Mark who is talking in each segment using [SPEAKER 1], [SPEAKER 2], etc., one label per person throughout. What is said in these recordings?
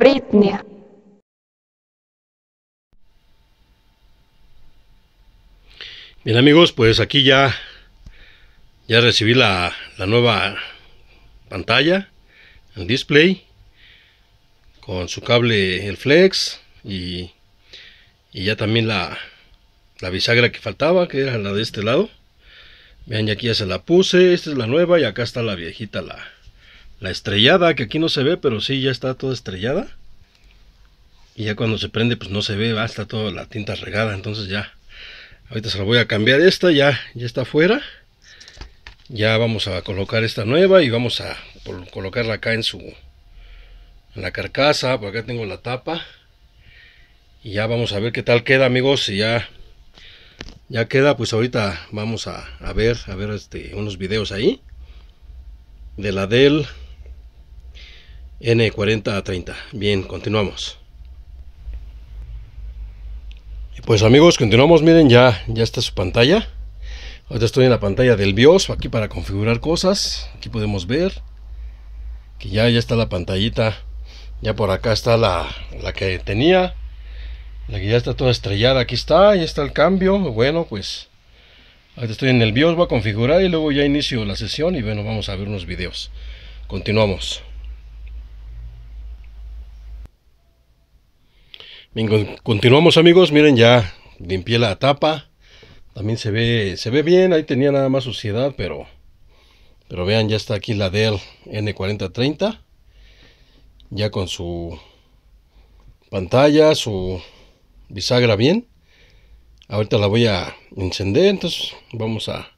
[SPEAKER 1] Britney Bien amigos, pues aquí ya, ya recibí la, nueva pantalla, el display, con su cable el flex y, y ya también la, la, bisagra que faltaba, que era la de este lado. Vean, ya aquí ya se la puse, esta es la nueva y acá está la viejita, la, la estrellada, que aquí no se ve, pero sí ya está toda estrellada. Y ya cuando se prende, pues no se ve, va, está toda la tinta regada, entonces ya. Ahorita se la voy a cambiar esta, ya, ya está fuera. Ya vamos a colocar esta nueva y vamos a colocarla acá en su en la carcasa, por acá tengo la tapa. Y ya vamos a ver qué tal queda, amigos, si ya ya queda, pues ahorita vamos a, a ver, a ver este unos videos ahí de la Dell N40 a 30. Bien, continuamos. Pues amigos, continuamos. Miren, ya, ya está su pantalla. Ahora estoy en la pantalla del BIOS, aquí para configurar cosas. Aquí podemos ver que ya, ya está la pantallita. Ya por acá está la, la que tenía. La que ya está toda estrellada. Aquí está, ya está el cambio. Bueno, pues ahora estoy en el BIOS, voy a configurar y luego ya inicio la sesión y bueno, vamos a ver unos videos. Continuamos. continuamos amigos, miren ya limpié la tapa. También se ve, se ve bien, ahí tenía nada más suciedad, pero, pero vean, ya está aquí la Dell N4030. Ya con su pantalla, su bisagra bien. Ahorita la voy a encender, entonces vamos a,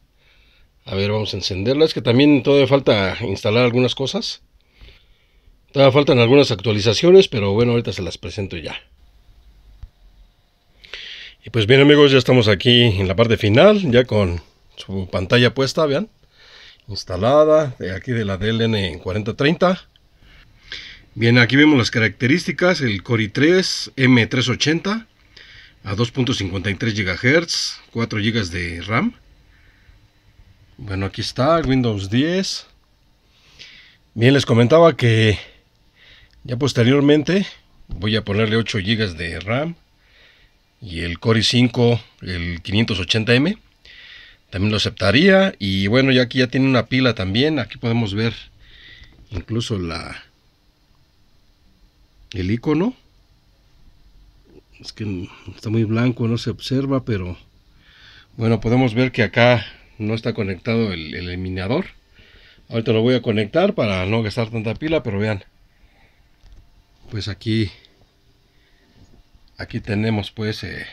[SPEAKER 1] a ver, vamos a encenderla. Es que también todavía falta instalar algunas cosas. Todavía faltan algunas actualizaciones, pero bueno, ahorita se las presento ya. Y pues bien amigos, ya estamos aquí en la parte final, ya con su pantalla puesta, vean, instalada de aquí de la DLN 4030. Bien, aquí vemos las características, el Core i3 M380 a 2.53 GHz, 4 GB de RAM. Bueno, aquí está Windows 10. Bien, les comentaba que ya posteriormente voy a ponerle 8 GB de RAM y el Core 5, el 580M, también lo aceptaría. Y bueno, ya aquí ya tiene una pila también, aquí podemos ver incluso la el icono. Es que está muy blanco, no se observa, pero bueno, podemos ver que acá no está conectado el, el eliminador. Ahorita lo voy a conectar para no gastar tanta pila, pero vean. Pues aquí aquí tenemos pues eh,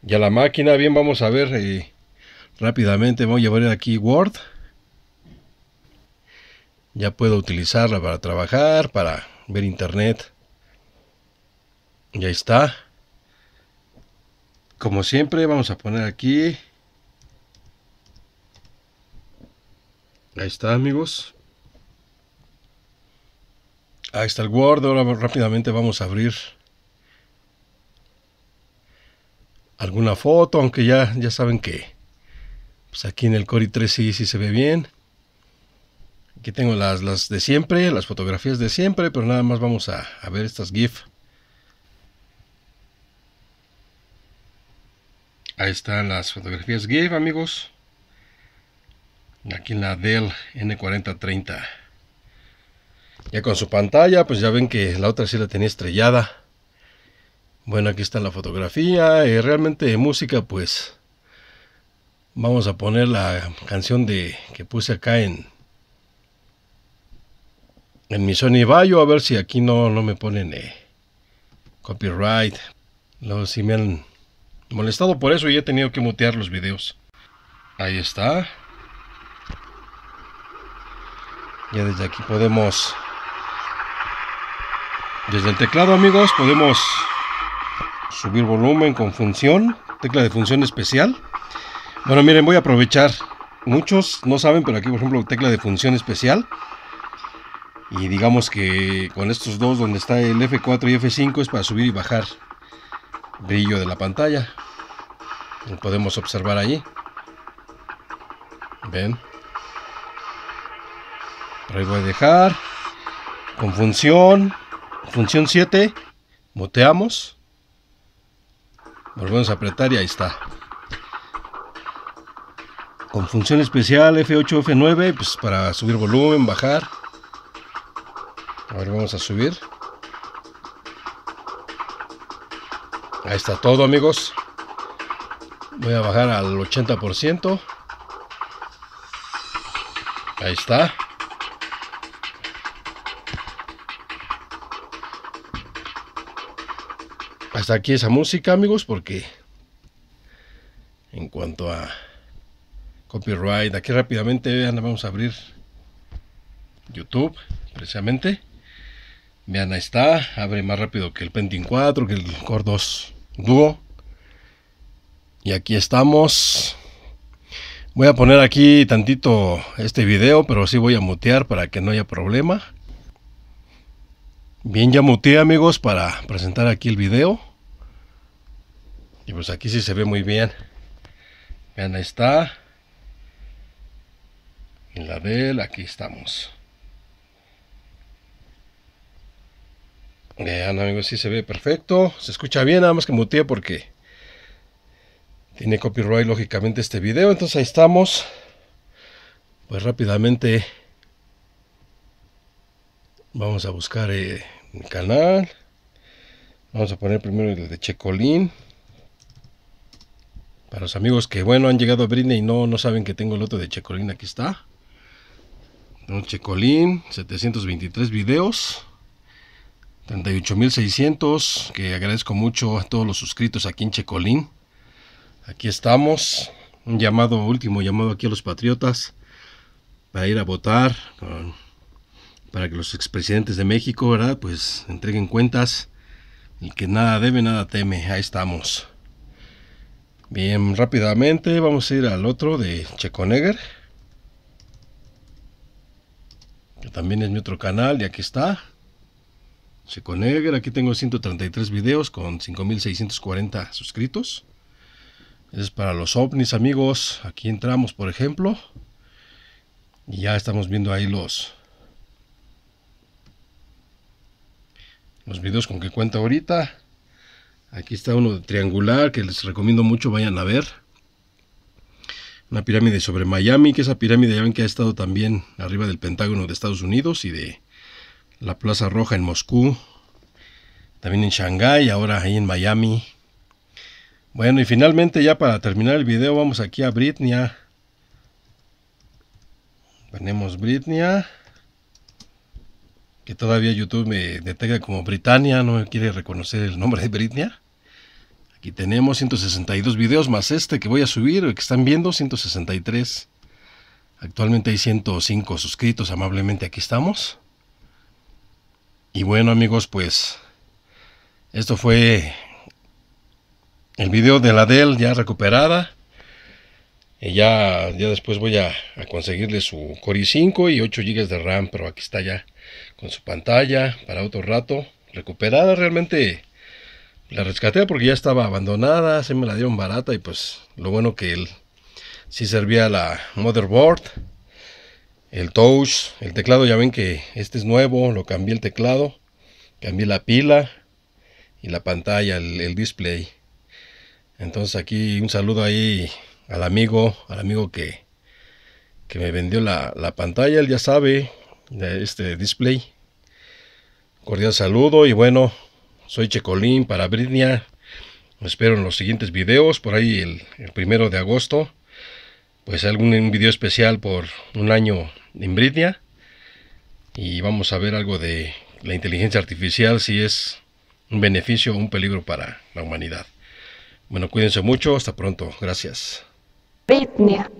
[SPEAKER 1] ya la máquina bien vamos a ver eh, rápidamente voy a llevar aquí Word ya puedo utilizarla para trabajar para ver internet ya está como siempre vamos a poner aquí ahí está amigos Ahí está el Word, ahora rápidamente vamos a abrir alguna foto, aunque ya, ya saben que pues aquí en el Cori 3 sí, se ve bien. Aquí tengo las, las de siempre, las fotografías de siempre, pero nada más vamos a, a ver estas GIF. Ahí están las fotografías GIF, amigos. Aquí en la Dell N4030. Ya con su pantalla, pues ya ven que la otra sí la tenía estrellada. Bueno, aquí está la fotografía. Y eh, realmente música, pues vamos a poner la canción de que puse acá en en mi Sony Bayo. A ver si aquí no, no me ponen eh, copyright. Luego si me han molestado por eso y he tenido que mutear los videos. Ahí está. Ya desde aquí podemos desde el teclado, amigos, podemos subir volumen con función, tecla de función especial. Bueno, miren, voy a aprovechar. Muchos no saben, pero aquí, por ejemplo, tecla de función especial. Y digamos que con estos dos, donde está el F4 y F5, es para subir y bajar brillo de la pantalla. podemos observar ahí. Ven. ahí voy a dejar. Con función. Función 7, moteamos, volvemos a apretar y ahí está. Con función especial F8, F9, pues para subir volumen, bajar. A ver, vamos a subir. Ahí está todo amigos. Voy a bajar al 80%. Ahí está. hasta aquí esa música, amigos, porque en cuanto a copyright, aquí rápidamente vean, vamos a abrir YouTube, precisamente. Vean, ahí está, abre más rápido que el Pentium 4, que el Core 2 Duo. Y aquí estamos. Voy a poner aquí tantito este video, pero sí voy a mutear para que no haya problema. Bien, ya muteé amigos para presentar aquí el video. Y pues aquí sí se ve muy bien. Vean, ahí está. En la de aquí estamos. Vean amigos, sí se ve perfecto. Se escucha bien, nada más que muteé porque tiene copyright lógicamente este video. Entonces ahí estamos. Pues rápidamente Vamos a buscar eh, canal. Vamos a poner primero el de Checolín. Para los amigos que, bueno, han llegado a Britney y no, no saben que tengo el otro de Checolín, aquí está. Un Checolín, 723 videos. 38.600, que agradezco mucho a todos los suscritos aquí en Checolín. Aquí estamos, un llamado, último llamado aquí a los patriotas para ir a votar para que los expresidentes de México, ¿verdad? Pues entreguen cuentas. Y que nada debe, nada teme. Ahí estamos. Bien, rápidamente vamos a ir al otro de Checonegger. Que también es mi otro canal y aquí está. Checonegger, aquí tengo 133 videos con 5640 suscritos. Es para los ovnis amigos. Aquí entramos, por ejemplo. Y ya estamos viendo ahí los, los videos con que cuenta ahorita. Aquí está uno triangular que les recomiendo mucho, vayan a ver. Una pirámide sobre Miami, que esa pirámide ya ven que ha estado también arriba del Pentágono de Estados Unidos y de la Plaza Roja en Moscú. También en Shanghái, ahora ahí en Miami. Bueno, y finalmente ya para terminar el video vamos aquí a Britnia. Tenemos Britnia que todavía YouTube me detecta como Britannia, no quiere reconocer el nombre de Britannia. Aquí tenemos 162 videos más este que voy a subir, que están viendo, 163. Actualmente hay 105 suscritos, amablemente aquí estamos. Y bueno amigos, pues esto fue el video de la Dell ya recuperada. Y ya, después voy a, conseguirle su Core i5 y 8 GB de RAM, pero aquí está ya con su pantalla para otro rato. Recuperada realmente. La rescaté porque ya estaba abandonada, se me la dieron barata y pues lo bueno que él sí servía la motherboard, el touch, el teclado, ya ven que este es nuevo, lo cambié el teclado, cambié la pila y la pantalla, el, display. Entonces aquí un saludo ahí al amigo, al amigo que, que me vendió la, la, pantalla, él ya sabe, de este display. Cordial saludo y bueno, soy Checolín para Britnia. Espero en los siguientes videos, por ahí el, primero de agosto, pues algún video especial por un año en Britnia. Y vamos a ver algo de la inteligencia artificial, si es un beneficio o un peligro para la humanidad. Bueno, cuídense mucho, hasta pronto, gracias. Britnia.